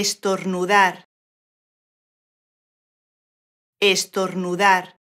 estornudar estornudar